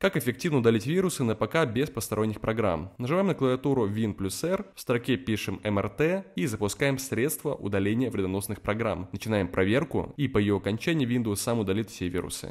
Как эффективно удалить вирусы на ПК без посторонних программ? Нажимаем на клавиатуру Win плюс R, в строке пишем MRT и запускаем средство удаления вредоносных программ. Начинаем проверку и по ее окончании Windows сам удалит все вирусы.